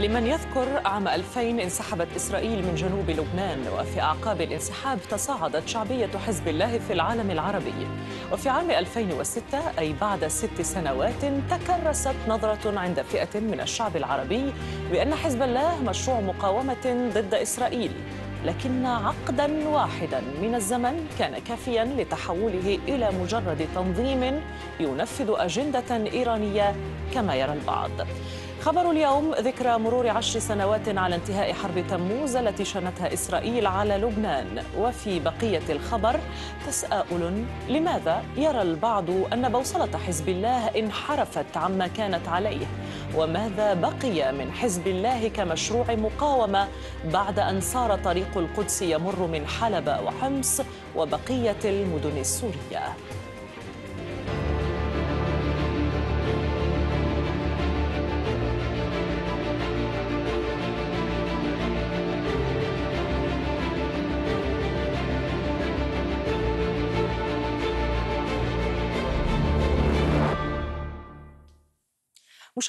لمن يذكر عام 2000 انسحبت إسرائيل من جنوب لبنان وفي أعقاب الانسحاب تصاعدت شعبية حزب الله في العالم العربي وفي عام 2006 أي بعد ست سنوات تكرست نظرة عند فئة من الشعب العربي بأن حزب الله مشروع مقاومة ضد إسرائيل لكن عقدا واحدا من الزمن كان كافيا لتحوله الى مجرد تنظيم ينفذ اجنده ايرانيه كما يرى البعض خبر اليوم ذكرى مرور عشر سنوات على انتهاء حرب تموز التي شنتها إسرائيل على لبنان وفي بقية الخبر تساؤل لماذا يرى البعض أن بوصلة حزب الله انحرفت عما كانت عليه وماذا بقي من حزب الله كمشروع مقاومة بعد أن صار طريق القدس يمر من حلب وحمص وبقية المدن السورية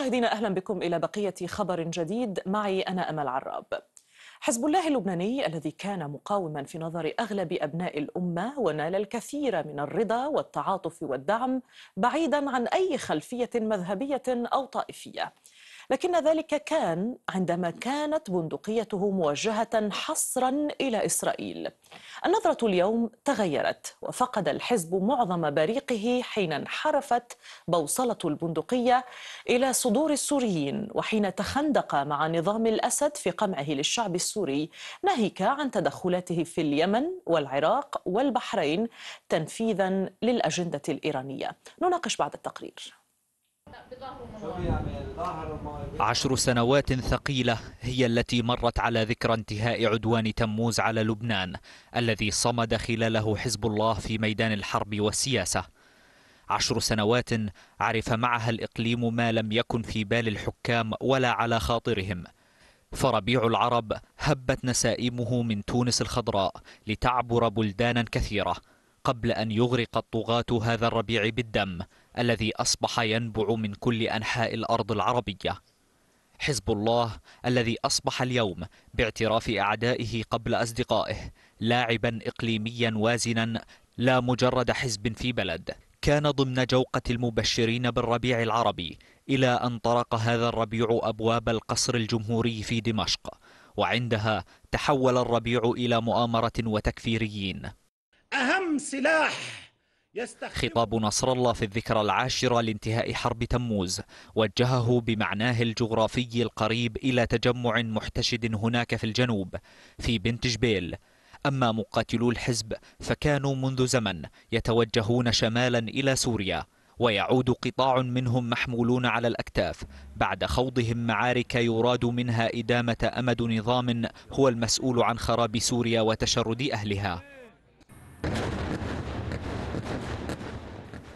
مشاهدينا اهلا بكم الى بقيه خبر جديد معي انا امل عراب. حزب الله اللبناني الذي كان مقاوما في نظر اغلب ابناء الامه ونال الكثير من الرضا والتعاطف والدعم بعيدا عن اي خلفيه مذهبيه او طائفيه. لكن ذلك كان عندما كانت بندقيته موجهة حصرا إلى إسرائيل النظرة اليوم تغيرت وفقد الحزب معظم بريقه حين انحرفت بوصلة البندقية إلى صدور السوريين وحين تخندق مع نظام الأسد في قمعه للشعب السوري ناهيك عن تدخلاته في اليمن والعراق والبحرين تنفيذا للأجندة الإيرانية نناقش بعد التقرير عشر سنوات ثقيلة هي التي مرت على ذكرى انتهاء عدوان تموز على لبنان الذي صمد خلاله حزب الله في ميدان الحرب والسياسة عشر سنوات عرف معها الإقليم ما لم يكن في بال الحكام ولا على خاطرهم فربيع العرب هبت نسائمه من تونس الخضراء لتعبر بلدانا كثيرة قبل أن يغرق الطغاة هذا الربيع بالدم الذي أصبح ينبع من كل أنحاء الأرض العربية حزب الله الذي أصبح اليوم باعتراف أعدائه قبل أصدقائه لاعبا إقليميا وازنا لا مجرد حزب في بلد كان ضمن جوقة المبشرين بالربيع العربي إلى أن طرق هذا الربيع أبواب القصر الجمهوري في دمشق وعندها تحول الربيع إلى مؤامرة وتكفيريين أهم سلاح خطاب نصر الله في الذكرى العاشرة لانتهاء حرب تموز وجهه بمعناه الجغرافي القريب إلى تجمع محتشد هناك في الجنوب في بنت جبيل أما مقاتلو الحزب فكانوا منذ زمن يتوجهون شمالا إلى سوريا ويعود قطاع منهم محمولون على الأكتاف بعد خوضهم معارك يراد منها إدامة أمد نظام هو المسؤول عن خراب سوريا وتشرد أهلها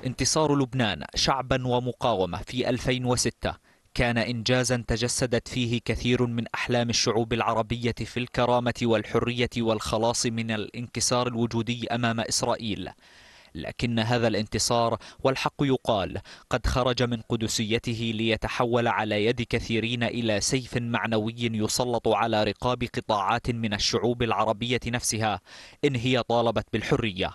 انتصار لبنان شعبا ومقاومة في 2006 كان إنجازا تجسدت فيه كثير من أحلام الشعوب العربية في الكرامة والحرية والخلاص من الانكسار الوجودي أمام إسرائيل لكن هذا الانتصار والحق يقال قد خرج من قدسيته ليتحول على يد كثيرين إلى سيف معنوي يسلط على رقاب قطاعات من الشعوب العربية نفسها إن هي طالبت بالحرية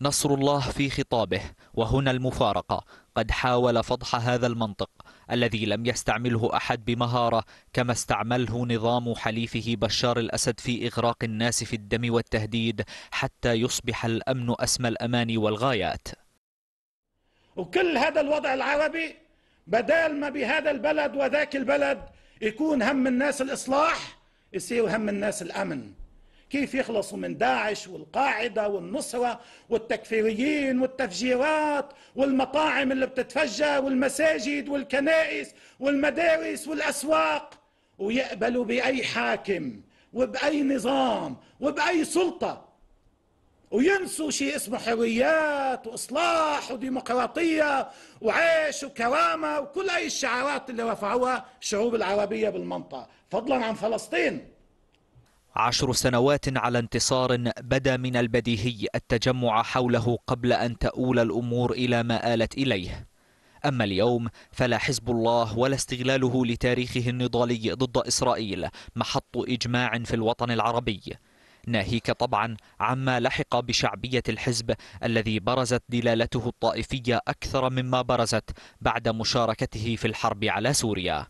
نصر الله في خطابه وهنا المفارقة قد حاول فضح هذا المنطق الذي لم يستعمله أحد بمهارة كما استعمله نظام حليفه بشار الأسد في إغراق الناس في الدم والتهديد حتى يصبح الأمن أسمى الأماني والغايات وكل هذا الوضع العربي بدال ما بهذا البلد وذاك البلد يكون هم الناس الإصلاح يصير هم الناس الأمن كيف يخلصوا من داعش والقاعدة والنصرة والتكفيريين والتفجيرات والمطاعم اللي بتتفجر والمساجد والكنائس والمدارس والأسواق ويقبلوا بأي حاكم وبأي نظام وبأي سلطة وينسوا شيء اسمه حريات وإصلاح وديمقراطية وعيش وكرامة وكل أي الشعارات اللي رفعوها الشعوب العربية بالمنطقة فضلا عن فلسطين عشر سنوات على انتصار بدا من البديهي التجمع حوله قبل أن تؤول الأمور إلى ما آلت إليه أما اليوم فلا حزب الله ولا استغلاله لتاريخه النضالي ضد إسرائيل محط إجماع في الوطن العربي ناهيك طبعا عما لحق بشعبية الحزب الذي برزت دلالته الطائفية أكثر مما برزت بعد مشاركته في الحرب على سوريا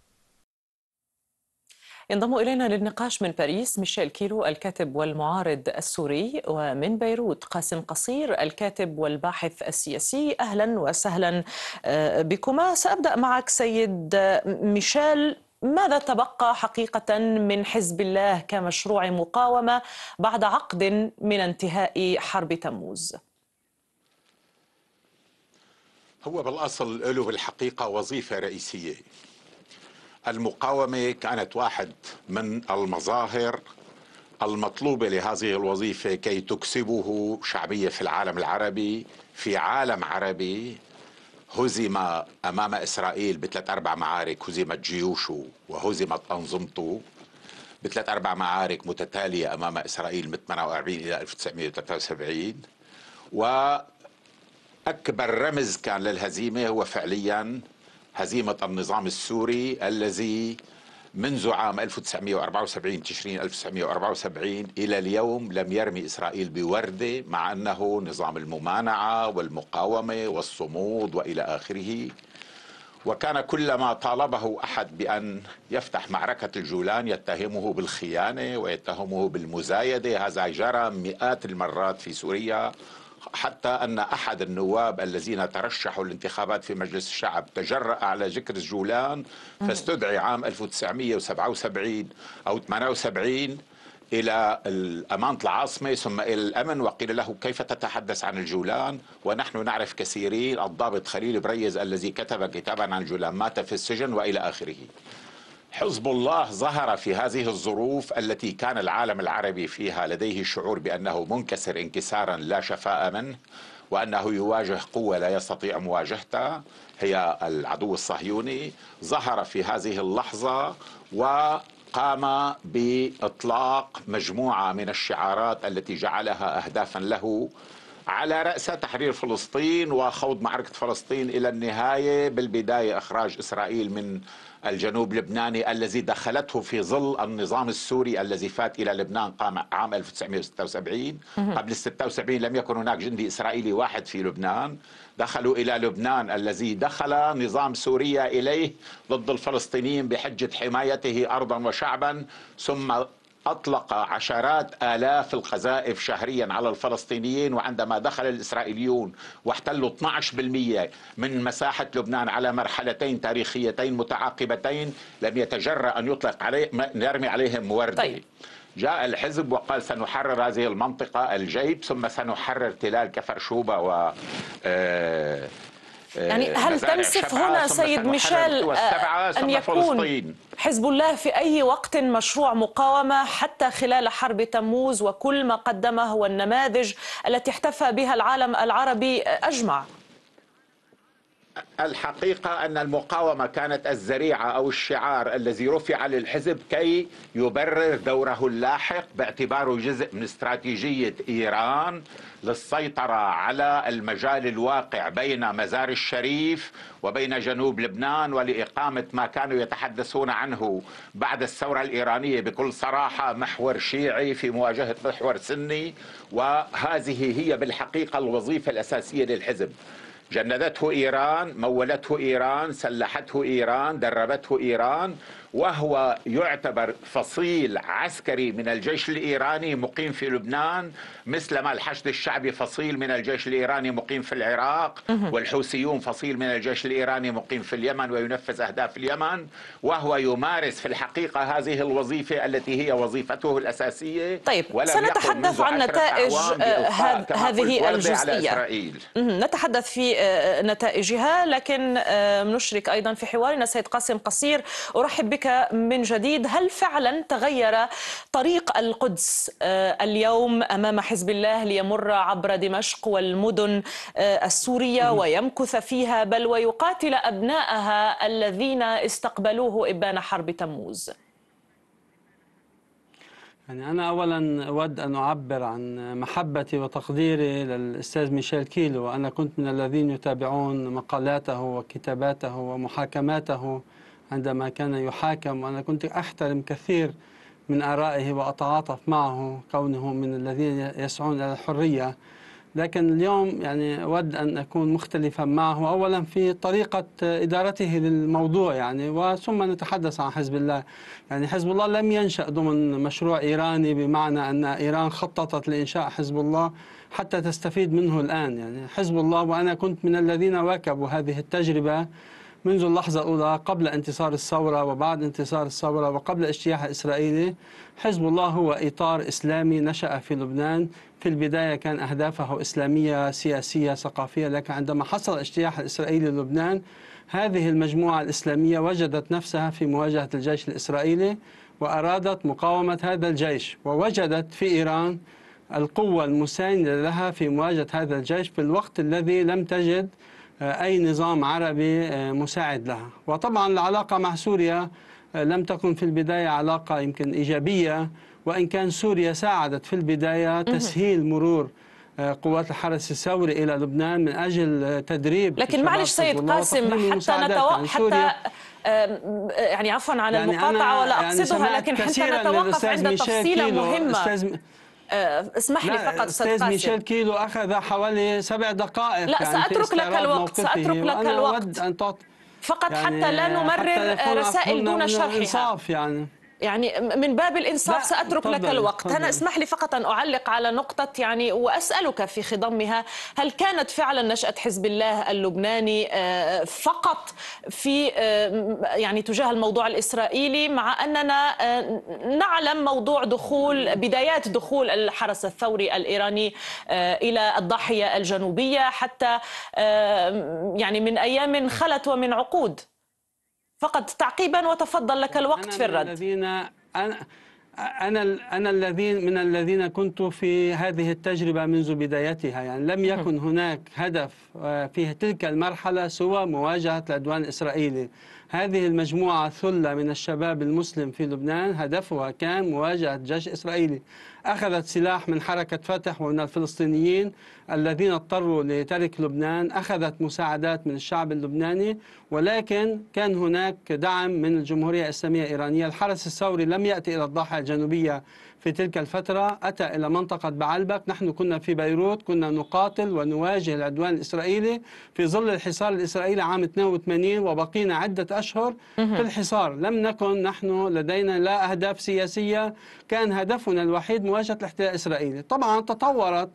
ينضم إلينا للنقاش من باريس ميشيل كيلو الكاتب والمعارض السوري ومن بيروت قاسم قصير الكاتب والباحث السياسي أهلا وسهلا آه، بكما سأبدأ معك سيد آه، ميشيل ماذا تبقى حقيقة من حزب الله كمشروع مقاومة بعد عقد من انتهاء حرب تموز؟ هو بالأصل له بالحقيقة وظيفة رئيسية المقاومة كانت واحد من المظاهر المطلوبة لهذه الوظيفة كي تكسبه شعبية في العالم العربي في عالم عربي هزم أمام إسرائيل بثلاث أربع معارك هزمت جيوشه وهزمت أنظمته بثلاث أربع معارك متتالية أمام إسرائيل من 48 إلى 1973 وأكبر رمز كان للهزيمة هو فعلياً هزيمة النظام السوري الذي منذ عام 1974 تشرين 1974 إلى اليوم لم يرمي إسرائيل بوردة مع أنه نظام الممانعة والمقاومة والصمود وإلى آخره وكان كلما طالبه أحد بأن يفتح معركة الجولان يتهمه بالخيانة ويتهمه بالمزايدة هذا جرى مئات المرات في سوريا حتى أن أحد النواب الذين ترشحوا الانتخابات في مجلس الشعب تجرأ على ذكر الجولان فاستدعي عام 1977 أو 78 إلى الأمانة العاصمة ثم إلى الأمن وقيل له كيف تتحدث عن الجولان ونحن نعرف كثيرين الضابط خليل بريز الذي كتب كتابا عن الجولان مات في السجن وإلى آخره حزب الله ظهر في هذه الظروف التي كان العالم العربي فيها لديه شعور بأنه منكسر انكسارا لا شفاء منه وأنه يواجه قوة لا يستطيع مواجهتها هي العدو الصهيوني ظهر في هذه اللحظة وقام بإطلاق مجموعة من الشعارات التي جعلها أهدافا له على رأسها تحرير فلسطين وخوض معركة فلسطين إلى النهاية بالبداية إخراج إسرائيل من الجنوب اللبناني الذي دخلته في ظل النظام السوري الذي فات إلى لبنان قام عام 1976 قبل 76 لم يكن هناك جندي إسرائيلي واحد في لبنان دخلوا إلى لبنان الذي دخل نظام سوريا إليه ضد الفلسطينيين بحجة حمايته أرضا وشعبا ثم أطلق عشرات آلاف القذائف شهريا على الفلسطينيين وعندما دخل الإسرائيليون واحتلوا 12% من مساحة لبنان على مرحلتين تاريخيتين متعاقبتين لم يتجرأ أن يطلق عليه يرمي عليهم وردة طيب. جاء الحزب وقال سنحرر هذه المنطقة الجيب ثم سنحرر تلال كفر شوبة و آه، يعني آه، هل تنسف هنا سيد ميشيل آه، أن يكون فلسطين. حزب الله في أي وقت مشروع مقاومة حتى خلال حرب تموز وكل ما قدمه والنماذج التي احتفى بها العالم العربي آه، أجمع؟ الحقيقة أن المقاومة كانت الزريعة أو الشعار الذي رفع للحزب كي يبرر دوره اللاحق باعتباره جزء من استراتيجية إيران للسيطرة على المجال الواقع بين مزار الشريف وبين جنوب لبنان ولإقامة ما كانوا يتحدثون عنه بعد الثورة الإيرانية بكل صراحة محور شيعي في مواجهة محور سني وهذه هي بالحقيقة الوظيفة الأساسية للحزب جندته إيران مولته إيران سلحته إيران دربته إيران وهو يعتبر فصيل عسكري من الجيش الإيراني مقيم في لبنان مثلما الحشد الشعبي فصيل من الجيش الإيراني مقيم في العراق والحوثيون فصيل من الجيش الإيراني مقيم في اليمن وينفذ أهداف اليمن وهو يمارس في الحقيقة هذه الوظيفة التي هي وظيفته الأساسية طيب سنتحدث عن نتائج هذه الجزئية نتحدث في آه، نتائجها لكن آه، نشرك أيضا في حوارنا سيد قاسم قصير أرحب بك بك من جديد هل فعلا تغير طريق القدس آه، اليوم أمام حزب الله ليمر عبر دمشق والمدن آه، السورية ويمكث فيها بل ويقاتل أبنائها الذين استقبلوه إبان حرب تموز؟ يعني أنا أولا أود أن أعبر عن محبتي وتقديري للأستاذ ميشيل كيلو أنا كنت من الذين يتابعون مقالاته وكتاباته ومحاكماته عندما كان يحاكم وأنا كنت أحترم كثير من آرائه وأتعاطف معه كونه من الذين يسعون إلى الحرية لكن اليوم يعني أود أن أكون مختلفا معه أولا في طريقة إدارته للموضوع يعني وثم نتحدث عن حزب الله يعني حزب الله لم ينشأ ضمن مشروع إيراني بمعنى أن إيران خططت لإنشاء حزب الله حتى تستفيد منه الآن يعني حزب الله وأنا كنت من الذين واكبوا هذه التجربة منذ اللحظة الأولى قبل انتصار الثورة وبعد انتصار الثورة وقبل اجتياح إسرائيلي حزب الله هو إطار إسلامي نشأ في لبنان في البداية كان أهدافه إسلامية سياسية ثقافية لكن عندما حصل اجتياح الإسرائيلي لبنان هذه المجموعة الإسلامية وجدت نفسها في مواجهة الجيش الإسرائيلي وأرادت مقاومة هذا الجيش ووجدت في إيران القوة المساندة لها في مواجهة هذا الجيش في الوقت الذي لم تجد أي نظام عربي آه، مساعد لها وطبعا العلاقة مع سوريا آه، لم تكن في البداية علاقة يمكن إيجابية وإن كان سوريا ساعدت في البداية تسهيل مرور آه، قوات الحرس الثوري الى لبنان من اجل تدريب لكن معلش سيد قاسم حتى نتوقف حتى يعني عفوا عن يعني المقاطعه ولا يعني اقصدها يعني لكن حتى نتوقف عند تفصيله مهمه استاذ آه، اسمح لي فقط استاذ ميشيل كيلو اخذ حوالي سبع دقائق لا يعني ساترك لك الوقت ساترك لك الوقت فقط يعني حتى لا نمرر حتى رسائل دون شرحها يعني يعني من باب الإنصاف سأترك طبعًا. لك الوقت طبعًا. أنا اسمح لي فقط أن أعلق على نقطة يعني وأسألك في خضمها هل كانت فعلا نشأة حزب الله اللبناني آه، فقط في آه، يعني تجاه الموضوع الإسرائيلي مع أننا آه، نعلم موضوع دخول بدايات دخول الحرس الثوري الإيراني إلى الضاحية الجنوبية حتى يعني من أيام خلت ومن عقود فقط تعقيبا وتفضل لك الوقت في الرد الذين أنا أنا أنا الذين من الذين كنت في هذه التجربة منذ بدايتها يعني لم يكن هناك هدف آه، في تلك المرحلة سوى مواجهة العدوان الإسرائيلي هذه المجموعة ثلة من الشباب المسلم في لبنان هدفها كان مواجهة جيش إسرائيلي أخذت سلاح من حركة فتح ومن الفلسطينيين الذين اضطروا لترك لبنان أخذت مساعدات من الشعب اللبناني ولكن كان هناك دعم من الجمهورية الإسلامية الإيرانية الحرس الثوري لم يأتي إلى الضاحية الجنوبية في تلك الفترة أتى إلى منطقة بعلبك نحن كنا في بيروت كنا نقاتل ونواجه العدوان الإسرائيلي في ظل الحصار الإسرائيلي عام 82 وبقينا عدة أشهر في الحصار لم نكن نحن لدينا لا أهداف سياسية كان هدفنا الوحيد مواجهة الاحتلال الإسرائيلي طبعا تطورت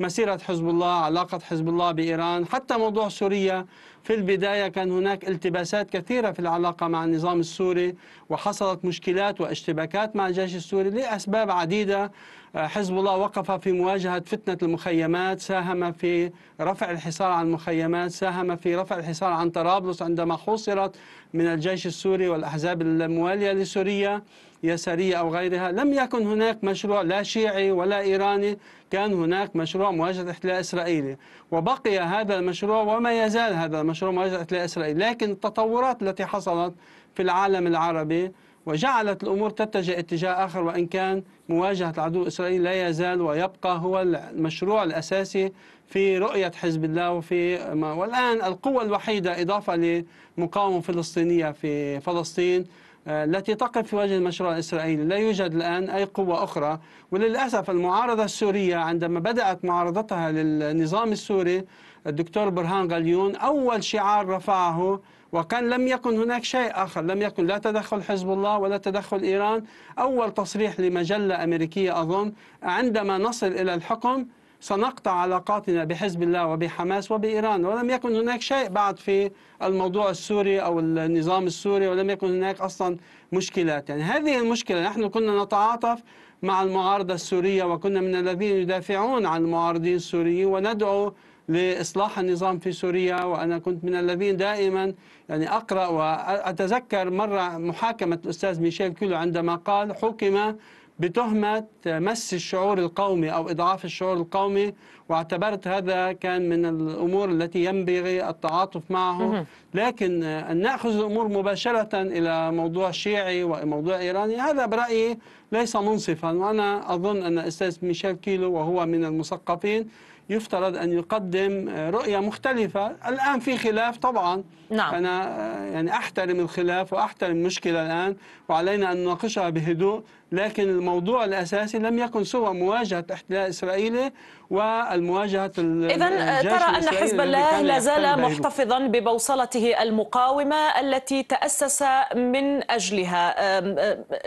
مسيرة حزب الله علاقة حزب الله بإيران حتى موضوع سوريا في البداية كان هناك التباسات كثيرة في العلاقة مع النظام السوري وحصلت مشكلات واشتباكات مع الجيش السوري لأسباب عديدة آه، حزب الله وقف في مواجهة فتنة المخيمات ساهم في رفع الحصار عن المخيمات ساهم في رفع الحصار عن طرابلس عندما حوصرت من الجيش السوري والأحزاب الموالية لسوريا يسارية أو غيرها لم يكن هناك مشروع لا شيعي ولا إيراني كان هناك مشروع مواجهة احتلال إسرائيلي وبقي هذا المشروع وما يزال هذا المشروع مشروع مواجهة الإسرائيل لكن التطورات التي حصلت في العالم العربي وجعلت الأمور تتجه اتجاه آخر وإن كان مواجهة العدو الإسرائيلي لا يزال ويبقى هو المشروع الأساسي في رؤية حزب الله وفي ما والآن القوة الوحيدة إضافة لمقاومة فلسطينية في فلسطين آه، التي تقف في وجه المشروع الإسرائيلي لا يوجد الآن أي قوة أخرى وللأسف المعارضة السورية عندما بدأت معارضتها للنظام السوري الدكتور برهان غليون أول شعار رفعه وكان لم يكن هناك شيء آخر لم يكن لا تدخل حزب الله ولا تدخل إيران أول تصريح لمجلة أمريكية أظن عندما نصل إلى الحكم سنقطع علاقاتنا بحزب الله وبحماس وبإيران ولم يكن هناك شيء بعد في الموضوع السوري أو النظام السوري ولم يكن هناك أصلا مشكلات يعني هذه المشكلة نحن كنا نتعاطف مع المعارضة السورية وكنا من الذين يدافعون عن المعارضين السوريين وندعو لإصلاح النظام في سوريا وأنا كنت من الذين دائما يعني أقرأ وأتذكر مرة محاكمة الأستاذ ميشيل كيلو عندما قال حكم بتهمة مس الشعور القومي أو إضعاف الشعور القومي واعتبرت هذا كان من الأمور التي ينبغي التعاطف معه لكن أن نأخذ الأمور مباشرة إلى موضوع شيعي وموضوع إيراني هذا برأيي ليس منصفا وأنا أظن أن الأستاذ ميشيل كيلو وهو من المثقفين يفترض أن يقدم رؤية مختلفة الآن في خلاف طبعا نعم. أنا يعني أحترم الخلاف وأحترم المشكلة الآن وعلينا أن نناقشها بهدوء لكن الموضوع الأساسي لم يكن سوى مواجهة احتلال إسرائيلي والمواجهة إذا ترى أن حزب الله لا زال محتفظا ببوصلته المقاومة التي تأسس من أجلها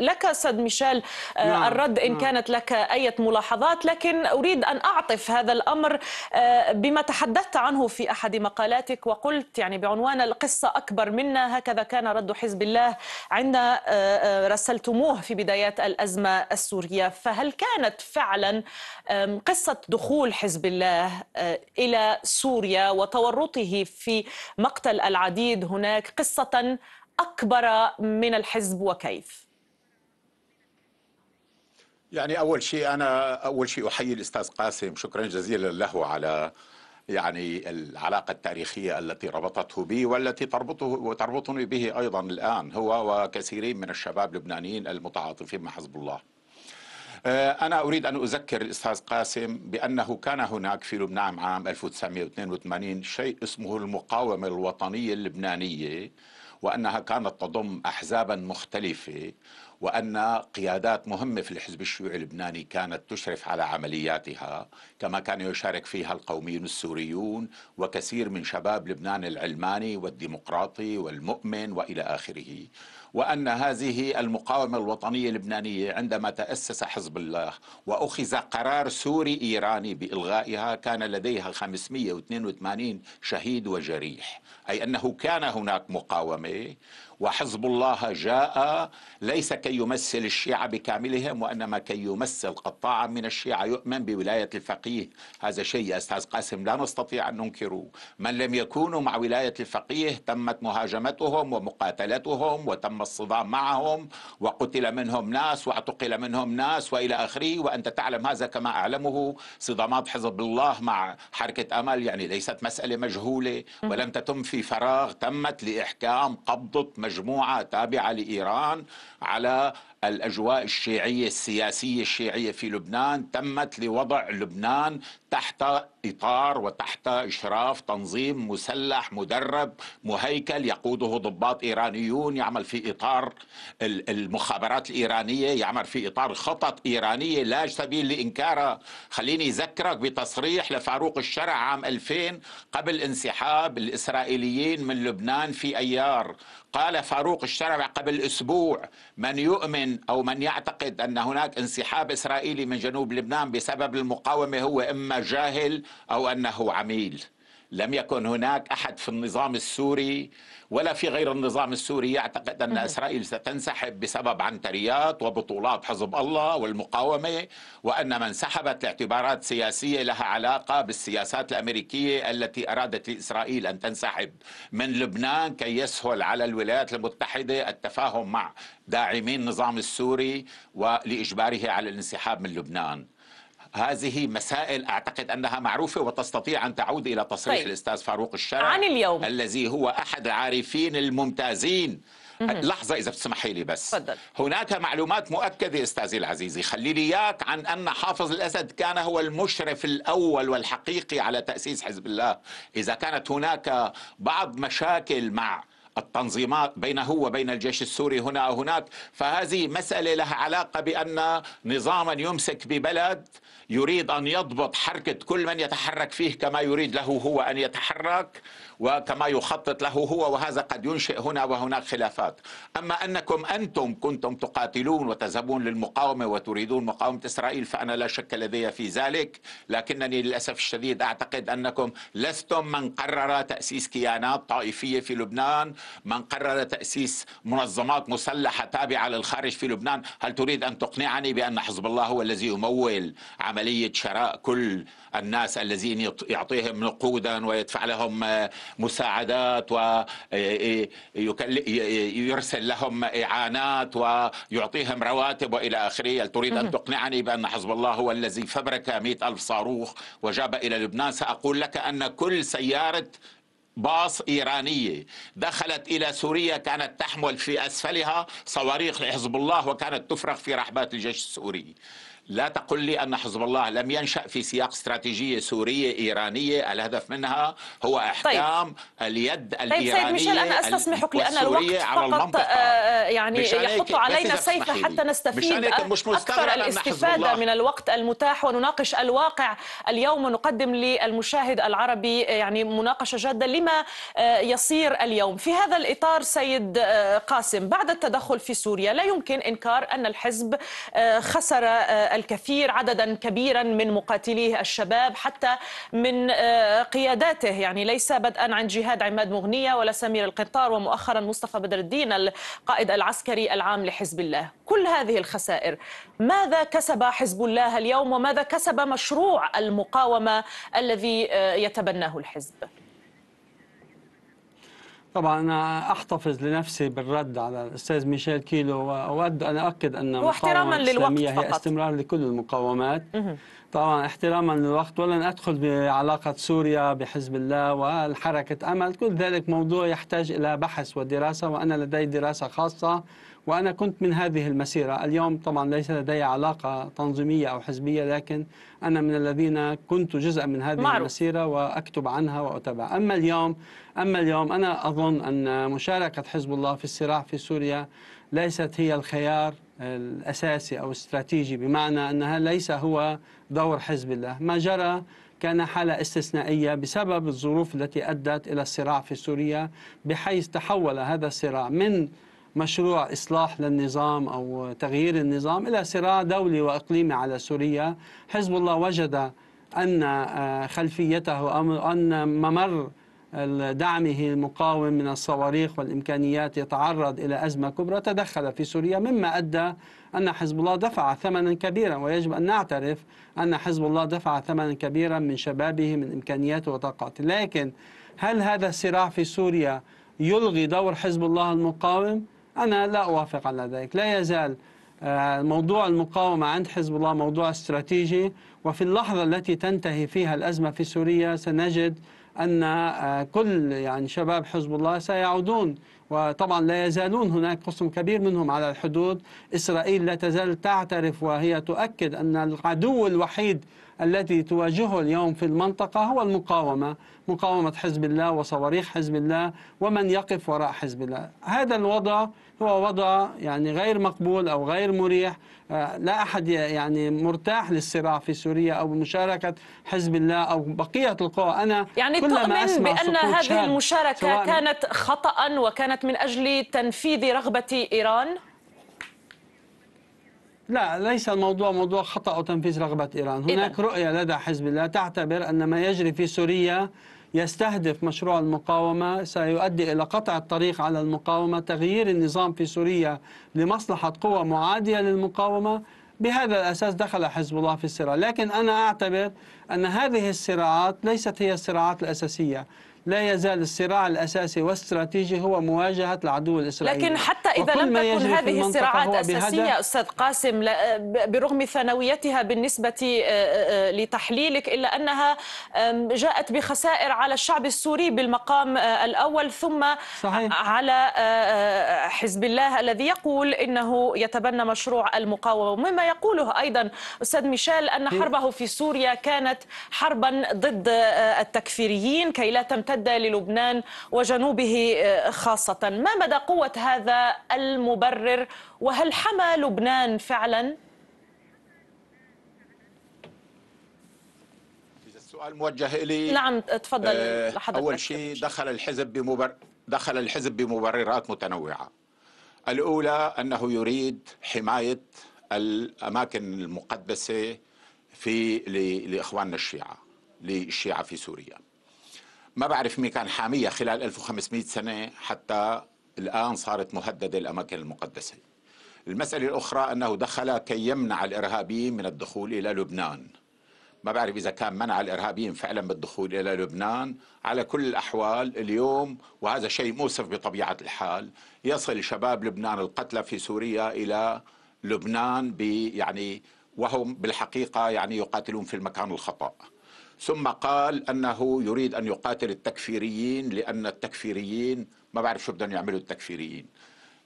لك سد ميشيل نعم. الرد إن نعم. كانت لك أي ملاحظات لكن أريد أن أعطف هذا الأمر بما تحدثت عنه في أحد مقالاتك وقلت يعني بعنوان القصة أكبر منا هكذا كان رد حزب الله عند رسلتموه في بدايات الأزمة السورية فهل كانت فعلا قصة دخول حزب الله إلى سوريا وتورطه في مقتل العديد هناك قصة أكبر من الحزب وكيف؟ يعني أول شيء أنا أول شيء أحيي الأستاذ قاسم شكرا جزيلا له على يعني العلاقة التاريخية التي ربطته بي والتي تربطه وتربطني به أيضا الآن هو وكثيرين من الشباب اللبنانيين المتعاطفين مع حزب الله آه، أنا أريد أن أذكر الأستاذ قاسم بأنه كان هناك في لبنان عام 1982 شيء اسمه المقاومة الوطنية اللبنانية وأنها كانت تضم أحزابا مختلفة وأن قيادات مهمة في الحزب الشيوعي اللبناني كانت تشرف على عملياتها كما كان يشارك فيها القوميون السوريون وكثير من شباب لبنان العلماني والديمقراطي والمؤمن وإلى آخره وأن هذه المقاومة الوطنية اللبنانية عندما تأسس حزب الله وأخذ قرار سوري إيراني بإلغائها كان لديها 582 شهيد وجريح أي أنه كان هناك مقاومة وحزب الله جاء ليس كي يمثل الشيعة بكاملهم وإنما كي يمثل قطاعا من الشيعة يؤمن بولاية الفقيه هذا شيء أستاذ قاسم لا نستطيع أن ننكره من لم يكونوا مع ولاية الفقيه تمت مهاجمتهم ومقاتلتهم وتم الصدام معهم وقتل منهم ناس واعتقل منهم ناس وإلى آخره وأنت تعلم هذا كما أعلمه صدامات حزب الله مع حركة أمل يعني ليست مسألة مجهولة ولم تتم في فراغ تمت لإحكام قبضة مجموعه تابعه لايران على الأجواء الشيعية السياسية الشيعية في لبنان تمت لوضع لبنان تحت إطار وتحت إشراف تنظيم مسلح مدرب مهيكل يقوده ضباط إيرانيون يعمل في إطار المخابرات الإيرانية يعمل في إطار خطط إيرانية لا سبيل لإنكارها خليني أذكرك بتصريح لفاروق الشرع عام 2000 قبل انسحاب الإسرائيليين من لبنان في أيار قال فاروق الشرع قبل أسبوع من يؤمن من أو من يعتقد أن هناك انسحاب إسرائيلي من جنوب لبنان بسبب المقاومة هو إما جاهل أو أنه عميل لم يكن هناك احد في النظام السوري ولا في غير النظام السوري يعتقد ان اسرائيل ستنسحب بسبب عنتريات وبطولات حزب الله والمقاومه وان من سحبت لاعتبارات سياسيه لها علاقه بالسياسات الامريكيه التي ارادت لاسرائيل ان تنسحب من لبنان كي يسهل على الولايات المتحده التفاهم مع داعمين النظام السوري ولاجباره على الانسحاب من لبنان. هذه مسائل أعتقد أنها معروفة وتستطيع أن تعود إلى تصريح طيب. الأستاذ فاروق الشرع عن اليوم الذي هو أحد العارفين الممتازين لحظة إذا بتسمحي لي بس فضل. هناك معلومات مؤكدة أستاذي العزيزي إياك عن أن حافظ الأسد كان هو المشرف الأول والحقيقي على تأسيس حزب الله إذا كانت هناك بعض مشاكل مع التنظيمات بينه وبين الجيش السوري هنا أو هناك فهذه مسألة لها علاقة بأن نظاما يمسك ببلد يريد أن يضبط حركة كل من يتحرك فيه كما يريد له هو أن يتحرك وكما يخطط له هو وهذا قد ينشئ هنا وهناك خلافات أما أنكم أنتم كنتم تقاتلون وتذهبون للمقاومة وتريدون مقاومة إسرائيل فأنا لا شك لدي في ذلك لكنني للأسف الشديد أعتقد أنكم لستم من قرر تأسيس كيانات طائفية في لبنان من قرر تأسيس منظمات مسلحة تابعة للخارج في لبنان هل تريد أن تقنعني بأن حزب الله هو الذي يمول عملية شراء كل الناس الذين يعطيهم نقودا ويدفع لهم مساعدات ويرسل إيه، إيه، لهم إعانات ويعطيهم رواتب وإلى آخره تريد أن تقنعني بأن حزب الله هو الذي فبرك مئة ألف صاروخ وجاب إلى لبنان سأقول لك أن كل سيارة باص إيرانية دخلت إلى سوريا كانت تحمل في أسفلها صواريخ لحزب الله وكانت تفرغ في رحبات الجيش السوري لا تقل لي أن حزب الله لم ينشأ في سياق استراتيجية سورية إيرانية الهدف منها هو طيب. إحكام طيب. اليد الإيرانية طيب سيد ميشيل أنا أستسمحك لأن الوقت فقط آه، آه، يعني يحط علينا سيف حتى نستفيد مش أكثر الاستفادة من الوقت المتاح ونناقش الواقع اليوم ونقدم للمشاهد العربي آه، يعني مناقشة جادة لما يصير اليوم في هذا الإطار سيد قاسم بعد التدخل في سوريا لا يمكن إنكار أن الحزب خسر الكثير عددا كبيرا من مقاتليه الشباب حتى من آه، قياداته يعني ليس بدءا عن جهاد عماد مغنية ولا سمير القطار ومؤخرا مصطفى بدر الدين القائد العسكري العام لحزب الله كل هذه الخسائر ماذا كسب حزب الله اليوم وماذا كسب مشروع المقاومة الذي آه، يتبناه الحزب طبعا انا احتفظ لنفسي بالرد على الاستاذ ميشيل كيلو واود ان اؤكد ان واحتراما للوقت فقط. هي استمرار لكل المقاومات طبعا احتراما للوقت ولن ادخل بعلاقه سوريا بحزب الله والحركه امل كل ذلك موضوع يحتاج الى بحث ودراسه وانا لدي دراسه خاصه وأنا كنت من هذه المسيرة اليوم طبعا ليس لدي علاقة تنظيمية أو حزبية لكن أنا من الذين كنت جزءا من هذه معروف. المسيرة وأكتب عنها وأتابع أما اليوم أما اليوم أنا أظن أن مشاركة حزب الله في الصراع في سوريا ليست هي الخيار الأساسي أو الاستراتيجي بمعنى أنها ليس هو دور حزب الله ما جرى كان حالة استثنائية بسبب الظروف التي أدت إلى الصراع في سوريا بحيث تحول هذا الصراع من مشروع إصلاح للنظام أو تغيير النظام إلى صراع دولي وإقليمي على سوريا حزب الله وجد أن آه، خلفيته أن ممر دعمه المقاوم من الصواريخ والإمكانيات يتعرض إلى أزمة كبرى تدخل في سوريا مما أدى أن حزب الله دفع ثمنا كبيرا ويجب أن نعترف أن حزب الله دفع ثمنا كبيرا من شبابه من إمكانياته وطاقاته لكن هل هذا الصراع في سوريا يلغي دور حزب الله المقاوم؟ أنا لا أوافق على ذلك لا يزال آه، موضوع المقاومة عند حزب الله موضوع استراتيجي وفي اللحظة التي تنتهي فيها الأزمة في سوريا سنجد أن آه، كل يعني شباب حزب الله سيعودون وطبعا لا يزالون هناك قسم كبير منهم على الحدود إسرائيل لا تزال تعترف وهي تؤكد أن العدو الوحيد الذي تواجهه اليوم في المنطقة هو المقاومة مقاومة حزب الله وصواريخ حزب الله ومن يقف وراء حزب الله هذا الوضع هو وضع يعني غير مقبول أو غير مريح آه، لا أحد يعني مرتاح للصراع في سوريا أو مشاركة حزب الله أو بقية القوى أنا يعني كل تؤمن أسمع بأن هذه المشاركة كانت خطأ وكانت الحركات من أجل تنفيذ رغبة إيران؟ لا ليس الموضوع موضوع خطأ وتنفيذ رغبة إيران هناك إذن. رؤية لدى حزب الله تعتبر أن ما يجري في سوريا يستهدف مشروع المقاومة سيؤدي إلى قطع الطريق على المقاومة تغيير النظام في سوريا لمصلحة قوى معادية للمقاومة بهذا الأساس دخل حزب الله في الصراع لكن أنا أعتبر أن هذه الصراعات ليست هي الصراعات الأساسية لا يزال الصراع الأساسي والاستراتيجي هو مواجهة العدو الإسرائيلي لكن حتى إذا لم تكن هذه الصراعات أساسية أستاذ قاسم برغم ثانويتها بالنسبة آه، آه، لتحليلك إلا أنها جاءت بخسائر على الشعب السوري بالمقام آه، الأول ثم صحيح. على حزب الله الذي يقول إنه يتبنى مشروع المقاومة مما يقوله أيضا أستاذ ميشيل أن إيه. حربه في سوريا كانت حربا ضد التكفيريين كي لا تمتلك الممتدة للبنان وجنوبه آه، خاصة ما مدى قوة هذا المبرر وهل حمى لبنان فعلا؟ السؤال موجه إلي نعم تفضل آه، لحضرتك أول شيء دخل الحزب بمبرر دخل الحزب بمبررات متنوعة الأولى أنه يريد حماية الأماكن المقدسة في لإخواننا الشيعة للشيعة في سوريا ما بعرف مين كان حاميه خلال 1500 سنة حتى الآن صارت مهددة الأماكن المقدسة المسألة الأخرى أنه دخل كي يمنع الإرهابيين من الدخول إلى لبنان ما بعرف إذا كان منع الإرهابيين فعلا بالدخول إلى لبنان على كل الأحوال اليوم وهذا شيء مؤسف بطبيعة الحال يصل شباب لبنان القتلى في سوريا إلى لبنان يعني وهم بالحقيقة يعني يقاتلون في المكان الخطأ ثم قال أنه يريد أن يقاتل التكفيريين لأن التكفيريين ما بعرف شو بدهم يعملوا التكفيريين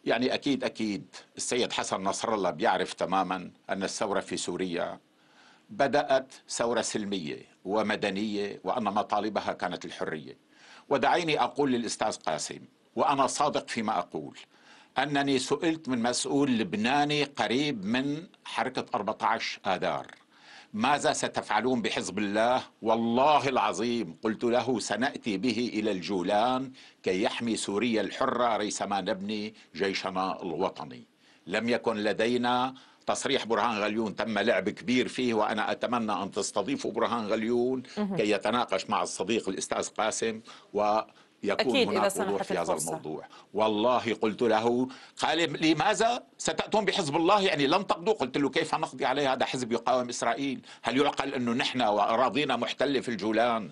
يعني أكيد أكيد السيد حسن نصر الله بيعرف تماما أن الثورة في سوريا بدأت ثورة سلمية ومدنية وأن مطالبها كانت الحرية ودعيني أقول للأستاذ قاسم وأنا صادق فيما أقول أنني سئلت من مسؤول لبناني قريب من حركة 14 آذار ماذا ستفعلون بحزب الله والله العظيم قلت له سناتي به الى الجولان كي يحمي سوريا الحره ريثما نبني جيشنا الوطني لم يكن لدينا تصريح برهان غليون تم لعب كبير فيه وانا اتمنى ان تستضيفوا برهان غليون كي يتناقش مع الصديق الاستاذ قاسم و يكون أكيد هناك إذا في هذا الموضوع والله قلت له قال لماذا ستأتون بحزب الله يعني لم تقضوا قلت له كيف نقضي عليه هذا حزب يقاوم إسرائيل هل يعقل أنه نحن وأراضينا محتلة في الجولان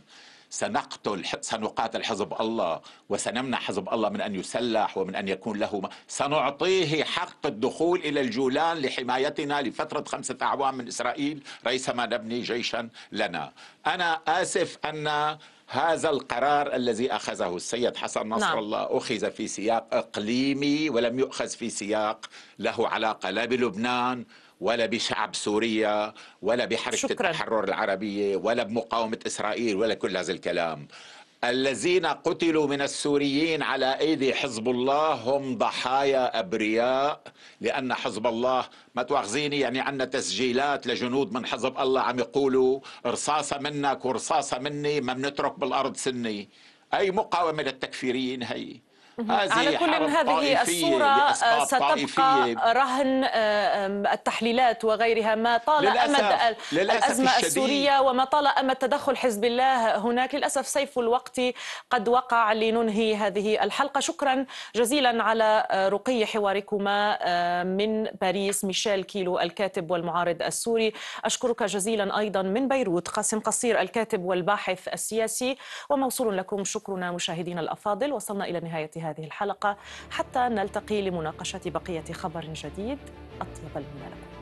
سنقتل سنقاتل حزب الله وسنمنع حزب الله من ان يسلح ومن ان يكون له ما سنعطيه حق الدخول الى الجولان لحمايتنا لفتره خمسه اعوام من اسرائيل ريثما نبني جيشا لنا انا اسف ان هذا القرار الذي أخذه السيد حسن نصر نعم. الله أخذ في سياق إقليمي ولم يؤخذ في سياق له علاقة لا بلبنان ولا بشعب سوريا ولا بحركة شكرا. التحرر العربية ولا بمقاومة إسرائيل ولا كل هذا الكلام الذين قتلوا من السوريين على ايدي حزب الله هم ضحايا ابرياء لان حزب الله ما تواخذيني يعني عندنا تسجيلات لجنود من حزب الله عم يقولوا رصاصه منك ورصاصه مني ما بنترك بالارض سني اي مقاومه للتكفيريين هي على كل هذه الصورة آه، ستبقى رهن آه، التحليلات وغيرها ما طال أمد الأزمة الشديد. السورية وما طال أمد تدخل حزب الله هناك للأسف سيف الوقت قد وقع لننهي هذه الحلقة شكرا جزيلا على آه، رقي حواركما من باريس ميشيل كيلو الكاتب والمعارض السوري أشكرك جزيلا أيضا من بيروت قاسم قصير الكاتب والباحث السياسي وموصول لكم شكرنا مشاهدينا الأفاضل وصلنا إلى نهاية هذه الحلقة حتى نلتقي لمناقشة بقية خبر جديد أطيب المباركة